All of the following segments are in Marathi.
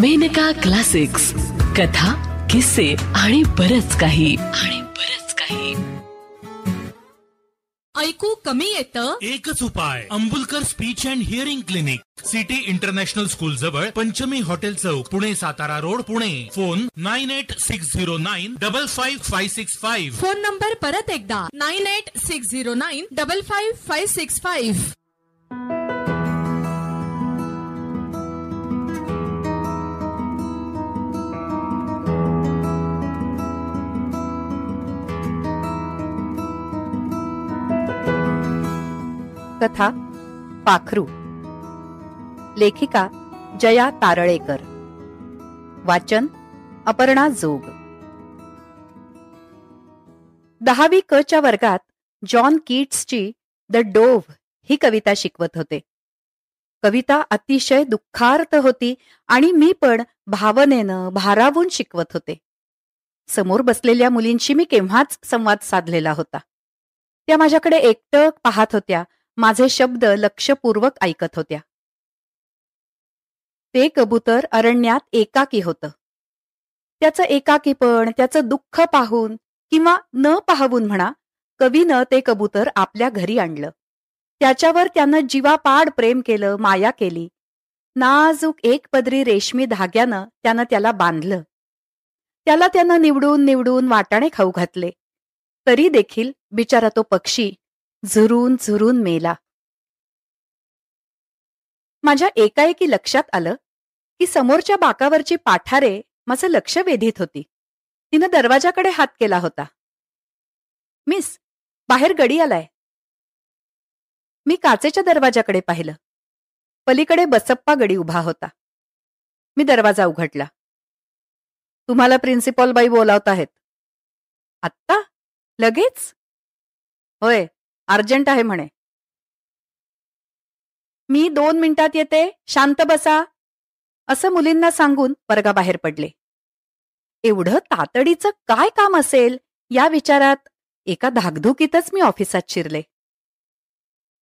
मेनका क्लासिक्स कथा किस्से आणि बरच काही आणि बरच काही ऐकू कमी येत एकच उपाय Ambulkar speech and hearing clinic city international school जवळ पंचमी हॉटेल चौक Pune Satara road Pune phone nine eight six zero nine double five five six five phone number परत एकदा nine eight six zero nine double five five six five कथा पाखरू लेखिका जया तारळेकर वाचन अपर्णा जोग दहावी क च्या वर्गात जॉन किट्सची द डोव्ह ही कविता शिकवत होते कविता अतिशय दुःखार्थ होती आणि मी पण भावनेनं भारावून शिकवत होते समोर बसलेल्या मुलींशी मी केव्हाच संवाद साधलेला होता त्या माझ्याकडे एकटक पाहत होत्या माझे शब्द लक्षपूर्वक ऐकत होत्या ते कबूतर अरण्यात एकाकी होतं त्याचं एकाकीपण त्याचं दुःख पाहून किंवा न पाहून म्हणा कवीनं ते कबूतर आपल्या घरी आणलं त्याच्यावर त्यानं जीवापाड प्रेम केलं माया केली नाजूक एक पदरी रेशमी धाग्यानं त्यानं त्याला बांधलं त्याला त्यानं निवडून निवडून वाटाणे खाऊ घातले तरी देखील बिचारा तो पक्षी झुरून झुरून मेला माझ्या एकाएकी लक्षात आलं की समोरच्या बाकावरची पाठारे माझं लक्ष वेधित होती तिनं दरवाजाकडे हात केला होता मिस बाहेर गडी आलाय मी काचेच्या दरवाजाकडे पाहिलं पलीकडे बसप्पा गडी उभा होता मी दरवाजा उघडला तुम्हाला बाई बोलावत आहेत आत्ता लगेच होय अर्जंट आहे म्हणे मी दोन मिनिटात येते शांत बसा असं मुलींना सांगून वर्गाबाहेर पडले एवढं तातडीचं काय काम असेल या विचारात एका धाकधुकीतच मी ऑफिसात शिरले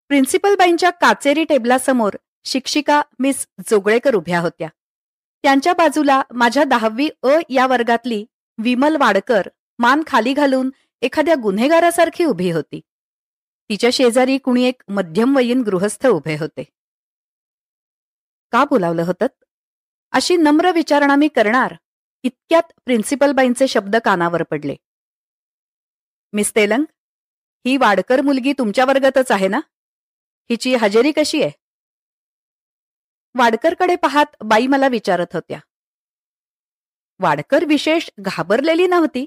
प्रिन्सिपलबाईंच्या काचेरी टेबलासमोर शिक्षिका मिस जोगळेकर उभ्या होत्या त्यांच्या बाजूला माझ्या दहावी अ या वर्गातली विमल वाडकर मान खाली घालून एखाद्या गुन्हेगारासारखी उभी होती तिच्या शेजारी कुणी एक मध्यमवयीन गृहस्थ उभे होते का बोलावलं होतं अशी नम्र विचारणा मी करणार इतक्यात प्रिन्सिपल बाईंचे शब्द कानावर पडले मिस तेलंग ही वाडकर मुलगी तुमच्या वर्गातच आहे ना हिची हजेरी कशी आहे वाडकरकडे पाहत बाई मला विचारत होत्या वाडकर विशेष घाबरलेली नव्हती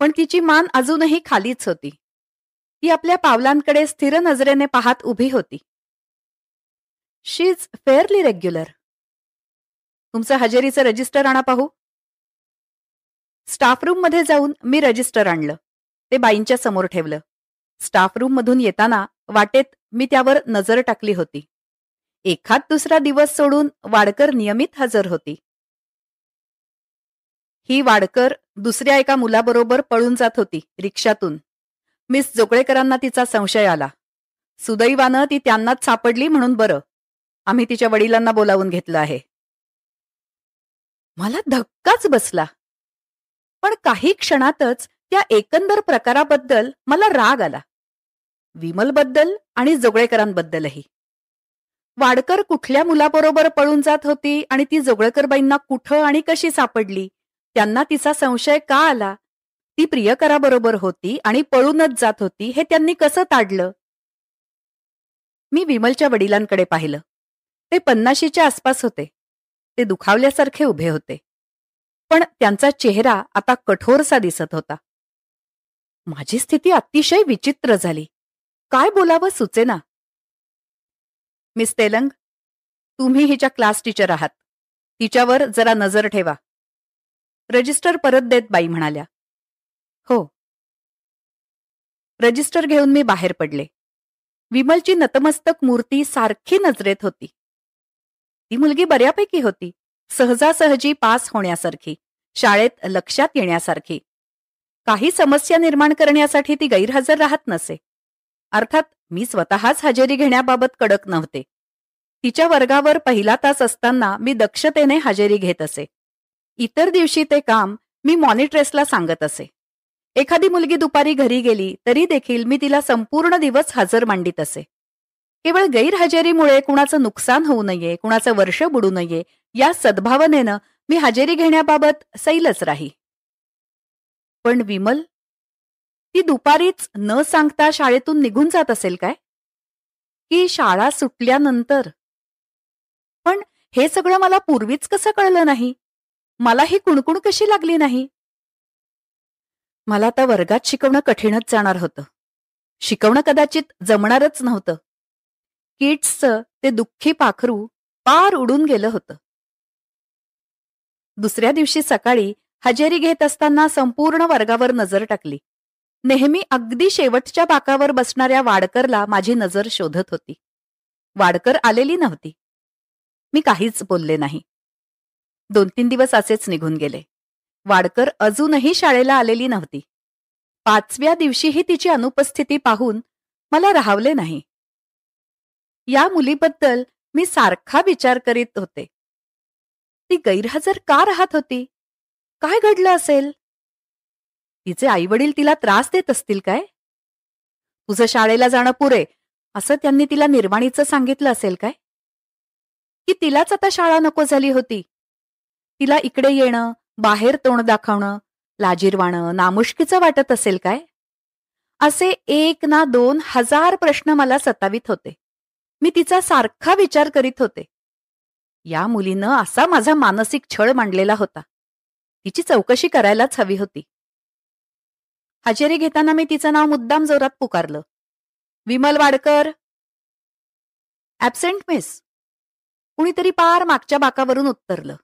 पण तिची मान अजूनही खालीच होती ती आपल्या पावलांकडे स्थिर नजरेने पाहत उभी होती शी इज फेअरली रेग्युलर तुमचं हजेरीचं रजिस्टर आणा पाहू स्टाफ रूम मध्ये जाऊन मी रजिस्टर आणलं ते बाईंच्या समोर ठेवलं स्टाफ रूम मधून येताना वाटेत मी त्यावर नजर टाकली होती एखाद दुसरा दिवस सोडून वाडकर नियमित हजर होती ही वाडकर दुसऱ्या एका मुलाबरोबर पळून जात होती रिक्षातून मिस जोगळेकरांना तिचा संशय आला सुदैवानं ती त्यांनाच सापडली म्हणून बरं आम्ही तिच्या वडिलांना बोलावून घेतलं आहे मला धक्काच बसला पण काही क्षणातच त्या एकंदर प्रकाराबद्दल मला राग आला विमलबद्दल आणि जोगळेकरांबद्दलही वाडकर कुठल्या मुलाबरोबर पळून जात होती आणि ती जोगळेकरबाईंना कुठं आणि कशी सापडली त्यांना तिचा संशय का आला ती प्रियकराबरोबर होती आणि पळूनच जात होती हे त्यांनी कसं ताडलं मी विमलच्या वडिलांकडे पाहिलं ते पन्नाशीच्या आसपास होते ते दुखावल्यासारखे उभे होते पण त्यांचा चेहरा आता कठोरसा दिसत होता माझी स्थिती अतिशय विचित्र झाली काय बोलावं सुचेना मिस तेलंग तुम्ही हिच्या क्लास टीचर आहात तिच्यावर जरा नजर ठेवा रजिस्टर परत देत बाई म्हणाल्या हो रजिस्टर घेऊन मी बाहेर पडले विमलची नतमस्तक मूर्ती सारखी नजरेत होती ती मुलगी बऱ्यापैकी होती सहजासहजी पास होण्यासारखी शाळेत लक्षात येण्यासारखी काही समस्या निर्माण करण्यासाठी ती गैरहजर राहत नसे अर्थात मी स्वतःच हजेरी घेण्याबाबत कडक नव्हते तिच्या वर्गावर पहिला तास असताना मी दक्षतेने हजेरी घेत असे इतर दिवशी ते काम मी मॉनिट्रेसला सांगत असे एखादी मुलगी दुपारी घरी गेली तरी देखील मी तिला संपूर्ण दिवस हजर मांडित असे केवळ गैरहजेरीमुळे कुणाचं नुकसान होऊ नये कुणाचं वर्ष बुडू नये या सद्भावनेनं मी हजेरी घेण्याबाबत सैलच राही पण विमल ती दुपारीच न सांगता शाळेतून निघून जात असेल काय की शाळा सुटल्यानंतर पण हे सगळं मला पूर्वीच कसं कळलं नाही मला ही कुणकुण कशी लागली नाही मला आता वर्गात शिकवणं कठीणच जाणार होतं शिकवणं कदाचित जमणारच नव्हतं किट्सचं ते दुःखी पाखरू पार उडून गेलं होतं दुसऱ्या दिवशी सकाळी हजेरी घेत असताना संपूर्ण वर्गावर नजर टाकली नेहमी अगदी शेवटच्या बाकावर बसणाऱ्या वाडकरला माझी नजर शोधत होती वाडकर आलेली नव्हती मी काहीच बोलले नाही दोन तीन दिवस असेच निघून गेले वाडकर अजूनही शाळेला आलेली नव्हती पाचव्या दिवशीही तिची अनुपस्थिती पाहून मला राहावले नाही या मुलीबद्दल मी सारखा विचार करीत होते ती गैरहजर का राहत होती काय घडलं असेल तिचे आईवडील तिला त्रास देत असतील काय तुझं शाळेला जाणं पुरे असं त्यांनी तिला निर्वाणीचं सांगितलं असेल काय की तिलाच आता शाळा नको झाली होती तिला इकडे येणं बाहेर तोंड दाखवणं लाजीरवाणं नामुष्कीचं वाटत असेल काय असे एक ना दोन हजार प्रश्न मला सतावित होते मी तिचा सारखा विचार करीत होते या मुलीनं असा माझा मानसिक छळ मांडलेला होता तिची चौकशी करायलाच हवी होती हजेरी घेताना मी तिचं नाव मुद्दाम जोरात पुकारलं विमल वाडकर ॲबसेंट मिस कुणीतरी पार मागच्या बाकावरून उत्तरलं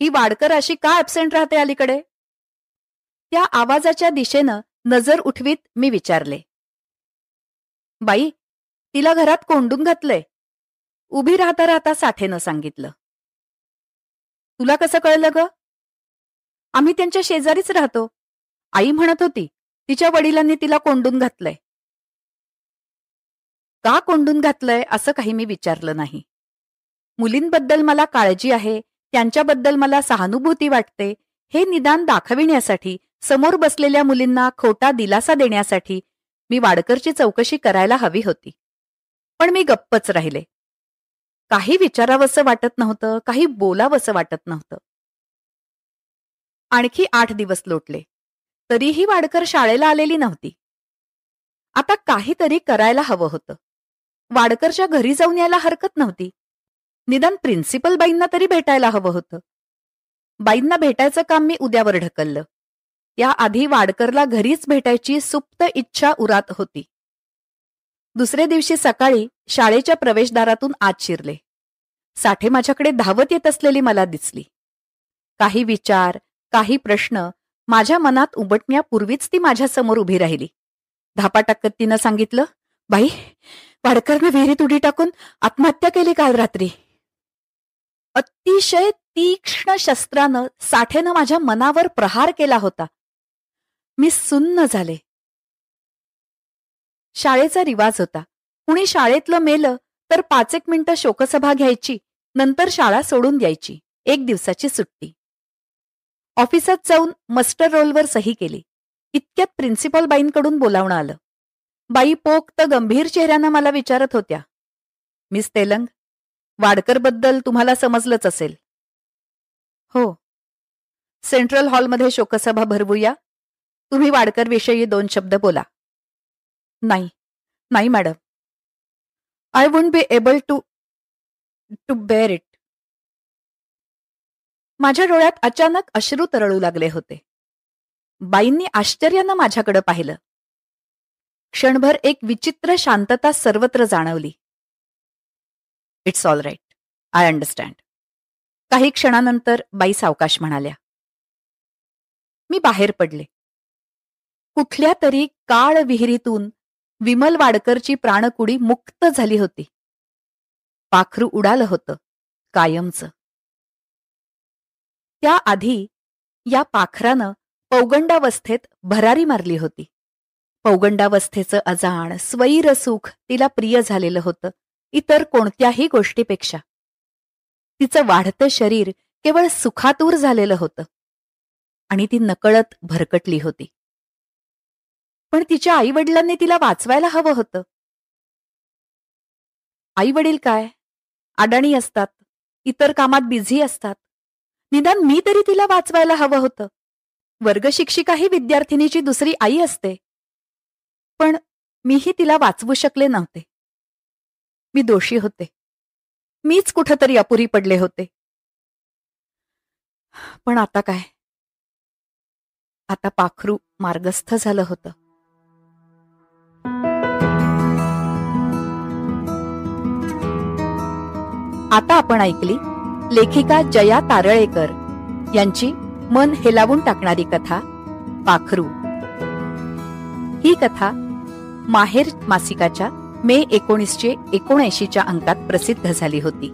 ही वाडकर अशी का ऍबसेंट राहते अलीकडे त्या आवाजाच्या दिशेनं नजर उठवीत मी विचारले बाई तिला घरात कोंडून घातलंय उभी राहता राहता साठेनं सांगितलं तुला कसं कळलं ग आम्ही त्यांच्या शेजारीच राहतो आई म्हणत होती तिच्या वडिलांनी तिला कोंडून घातलंय का कोंडून घातलंय असं काही मी विचारलं नाही मुलींबद्दल मला काळजी आहे त्यांच्याबद्दल मला सहानुभूती वाटते हे निदान दाखविण्यासाठी समोर बसलेल्या मुलींना खोटा दिलासा देण्यासाठी मी वाडकरची चौकशी करायला हवी होती पण मी गप्पच राहिले काही विचारावंसं वाटत नव्हतं काही बोलावंसं वाटत नव्हतं आणखी आठ दिवस लोटले तरीही वाडकर शाळेला आलेली नव्हती आता काहीतरी करायला हवं होतं वाडकरच्या घरी जाऊन यायला हरकत नव्हती निदान प्रिन्सिपल बाईंना तरी भेटायला हवं होतं बाईंना भेटायचं काम मी उद्यावर ढकललं या आधी वाडकरला घरीच भेटायची सुप्त इच्छा उरात होती दुसऱ्या दिवशी सकाळी शाळेच्या प्रवेशदारातून आत शिरले साठे माझ्याकडे धावत येत असलेली मला दिसली काही विचार काही प्रश्न माझ्या मनात उमटण्यापूर्वीच ती माझ्यासमोर उभी राहिली धापा टाकत तिनं सांगितलं बाई वाडकरनं विहिरीत उडी टाकून आत्महत्या केली काल रात्री अतिशय तीक्ष्ण शस्त्रानं साठेनं माझ्या मनावर प्रहार केला होता मी सुन्न झाले शाळेचा रिवाज होता कुणी शाळेतलं मेलं तर पाच एक मिनिटं शोकसभा घ्यायची नंतर शाळा सोडून द्यायची एक दिवसाची सुट्टी ऑफिसात जाऊन मस्टर रोलवर सही केली इतक्यात प्रिन्सिपल बाईंकडून बोलावणं आलं बाई पोक्त गंभीर चेहऱ्यानं मला विचारत होत्या मिस तेलंग वाडकरबद्दल तुम्हाला समजलंच असेल हो सेंट्रल हॉलमध्ये शोकसभा भरवूया तुम्ही वाडकरविषयी दोन शब्द बोला नाही नाही madam I won't be able to to bear it माझ्या डोळ्यात अचानक अश्रू तरळू लागले होते बाईंनी आश्चर्यानं माझ्याकडे पाहिलं क्षणभर एक विचित्र शांतता सर्वत्र जाणवली it's all right I understand काही क्षणानंतर बाई सावकाश म्हणाल्या मी बाहेर पडले कुठल्या तरी काळ विहिरीतून विमल वाडकरची प्राणकुडी मुक्त झाली होती पाखरू उडालं होतं कायमचं त्याआधी या पाखरानं पौगंडावस्थेत भरारी मारली होती पौगंडावस्थेचं अजाण स्वैर तिला प्रिय झालेलं होतं इतर कोणत्याही गोष्टीपेक्षा तिचं वाढतं शरीर केवळ सुखातूर झालेलं होतं आणि ती नकळत भरकटली होती पण तिच्या आईवडिलांनी तिला वाचवायला हवं होतं आई वडील काय अडाणी असतात इतर कामात बिझी असतात निदान मी तरी तिला वाचवायला हवं होतं वर्गशिक्षिका ही विद्यार्थिनीची दुसरी आई असते पण मीही तिला वाचवू शकले नव्हते मी दोषी होते मीच कुठंतरी अपुरी पडले होते पण आता काय आता पाखरू मार्गस्थ झालं होतं आता आपण ऐकली लेखिका जया तारळेकर यांची मन हेलावून टाकणारी कथा पाखरू ही कथा माहेर मासिकाच्या मे एकोणीसशे एकोणऐंशीच्या अंकात प्रसिद्ध झाली होती